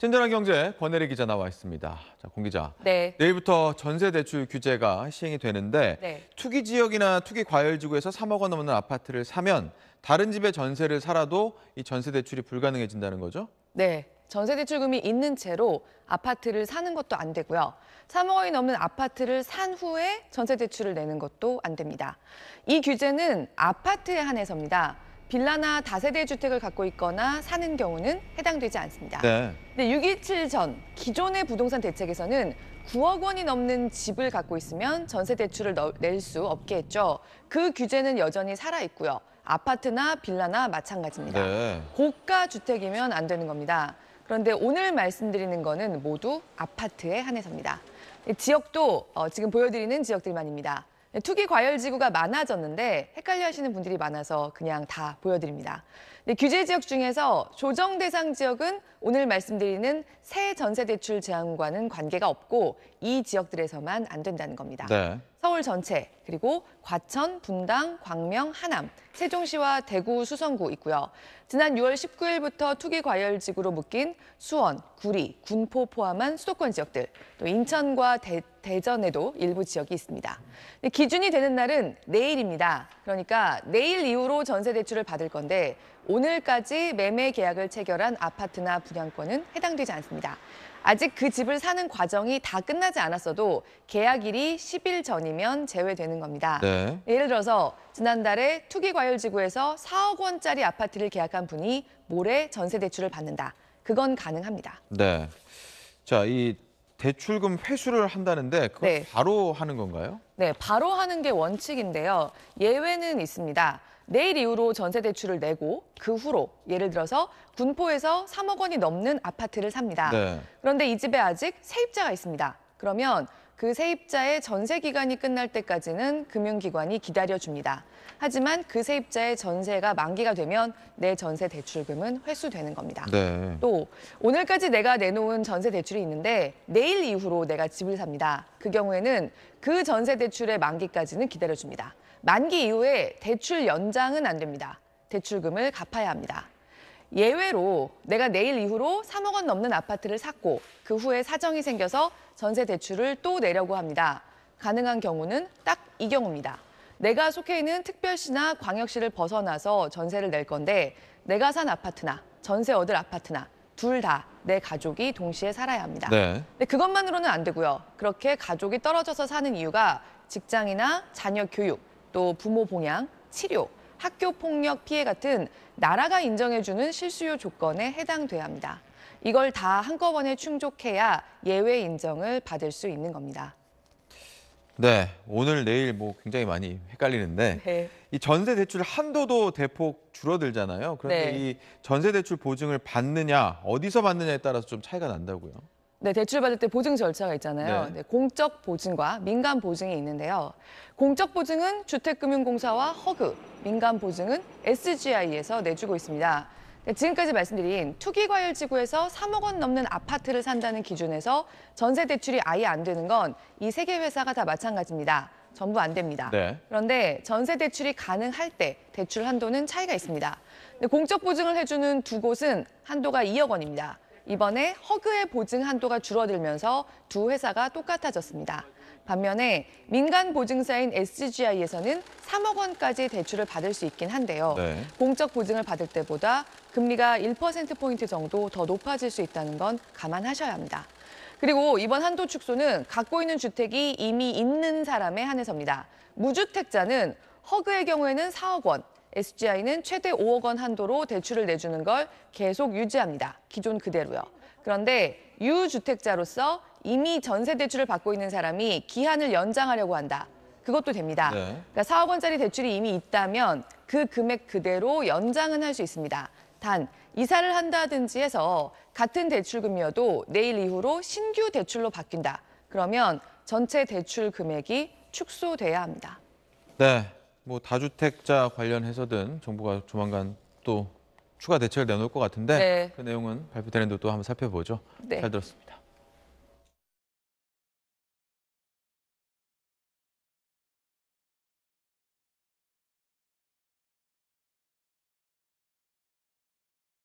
친절한 경제 권혜리 기자 나와 있습니다. 자, 공 기자. 네. 내일부터 전세 대출 규제가 시행이 되는데 네. 투기 지역이나 투기 과열 지구에서 3억 원 넘는 아파트를 사면 다른 집에 전세를 살아도 이 전세 대출이 불가능해진다는 거죠? 네. 전세 대출금이 있는 채로 아파트를 사는 것도 안 되고요. 3억 원이 넘는 아파트를 산 후에 전세 대출을 내는 것도 안 됩니다. 이 규제는 아파트에 한해서입니다. 빌라나 다세대 주택을 갖고 있거나 사는 경우는 해당되지 않습니다. 네. 네, 6.27전 기존의 부동산 대책에서는 9억 원이 넘는 집을 갖고 있으면 전세 대출을 낼 수 없게 했죠. 그 규제는 여전히 살아 있고요. 아파트나 빌라나 마찬가지입니다. 네. 고가 주택이면 안 되는 겁니다. 그런데 오늘 말씀드리는 거는 모두 아파트에 한해서입니다. 지역도 어, 지금 보여드리는 지역들만입니다. 투기 과열 지구가 많아졌는데 헷갈려 하시는 분들이 많아서 그냥 다 보여드립니다. 네, 규제 지역 중에서 조정 대상 지역은 오늘 말씀드리는 새 전세 대출 제한과는 관계가 없고 이 지역들에서만 안 된다는 겁니다. 네. 서울 전체 그리고 과천, 분당, 광명, 하남, 세종시와 대구, 수성구 있고요. 지난 6월 19일부터 투기 과열 지구로 묶인 수원, 구리, 군포 포함한 수도권 지역들, 또 인천과 대, 대전에도 일부 지역이 있습니다. 기준이 되는 날은 내일입니다. 그러니까 내일 이후로 전세 대출을 받을 건데 오늘까지 매매 계약을 체결한 아파트나 분양권은 해당되지 않습니다. 아직 그 집을 사는 과정이 다 끝나지 않았어도 계약일이 10일 전이면 제외되는 겁니다. 네. 예를 들어서 지난달에 투기과열지구에서 4억 원짜리 아파트를 계약한 분이 모레 전세 대출을 받는다. 그건 가능합니다. 네. 자, 이 대출금 회수를 한다는데 그걸 네. 바로 하는 건가요? 네, 바로 하는 게 원칙인데요. 예외는 있습니다. 내일 이후로 전세 대출을 내고 그 후로 예를 들어서 군포에서 3억 원이 넘는 아파트를 삽니다. 네. 그런데 이 집에 아직 세입자가 있습니다. 그러면 그 세입자의 전세 기간이 끝날 때까지는 금융기관이 기다려줍니다. 하지만 그 세입자의 전세가 만기가 되면 내 전세 대출금은 회수되는 겁니다. 네. 또 오늘까지 내가 내놓은 전세 대출이 있는데 내일 이후로 내가 집을 삽니다. 그 경우에는 그 전세 대출의 만기까지는 기다려줍니다. 만기 이후에 대출 연장은 안 됩니다. 대출금을 갚아야 합니다. 예외로 내가 내일 이후로 3억 원 넘는 아파트를 샀고 그 후에 사정이 생겨서 전세 대출을 또 내려고 합니다. 가능한 경우는 딱 이 경우입니다. 내가 속해 있는 특별시나 광역시를 벗어나서 전세를 낼 건데 내가 산 아파트나 전세 얻을 아파트나 둘 다 내 가족이 동시에 살아야 합니다. 네. 근데 그것만으로는 안 되고요. 그렇게 가족이 떨어져서 사는 이유가 직장이나 자녀 교육, 또 부모 봉양, 치료, 학교 폭력 피해 같은 나라가 인정해주는 실수요 조건에 해당돼야 합니다. 이걸 다 한꺼번에 충족해야 예외 인정을 받을 수 있는 겁니다. 네, 오늘 내일 뭐 굉장히 많이 헷갈리는데 네. 이 전세 대출 한도도 대폭 줄어들잖아요. 그런데 네. 이 전세 대출 보증을 받느냐 어디서 받느냐에 따라서 좀 차이가 난다고요. 네, 대출받을 때 보증 절차가 있잖아요. 네. 네, 공적 보증과 민간 보증이 있는데요. 공적 보증은 주택금융공사와 허그, 민간 보증은 SGI에서 내주고 있습니다. 그러니까 지금까지 말씀드린 투기과열지구에서 3억 원 넘는 아파트를 산다는 기준에서 전세 대출이 아예 안 되는 건 이 세 개 회사가 다 마찬가지입니다. 전부 안 됩니다. 네. 그런데 전세 대출이 가능할 때 대출 한도는 차이가 있습니다. 공적 보증을 해주는 두 곳은 한도가 2억 원입니다. 이번에 허그의 보증 한도가 줄어들면서 두 회사가 똑같아졌습니다. 반면에 민간 보증사인 SGI에서는 3억 원까지 대출을 받을 수 있긴 한데요. 네. 공적 보증을 받을 때보다 금리가 1%포인트 정도 더 높아질 수 있다는 건 감안하셔야 합니다. 그리고 이번 한도 축소는 갖고 있는 주택이 이미 있는 사람에 한해서입니다. 무주택자는 허그의 경우에는 4억 원, SGI는 최대 5억 원 한도로 대출을 내주는 걸 계속 유지합니다. 기존 그대로요. 그런데 유주택자로서 이미 전세 대출을 받고 있는 사람이 기한을 연장하려고 한다. 그것도 됩니다. 네. 그러니까 4억 원짜리 대출이 이미 있다면 그 금액 그대로 연장은 할 수 있습니다. 단 이사를 한다든지 해서 같은 대출금이어도 내일 이후로 신규 대출로 바뀐다. 그러면 전체 대출 금액이 축소돼야 합니다. 네, 뭐 다주택자 관련해서든 정부가 조만간 또 추가 대책을 내놓을 것 같은데 네. 그 내용은 발표되는 대또 한번 살펴보죠. 네. 잘 들었습니다.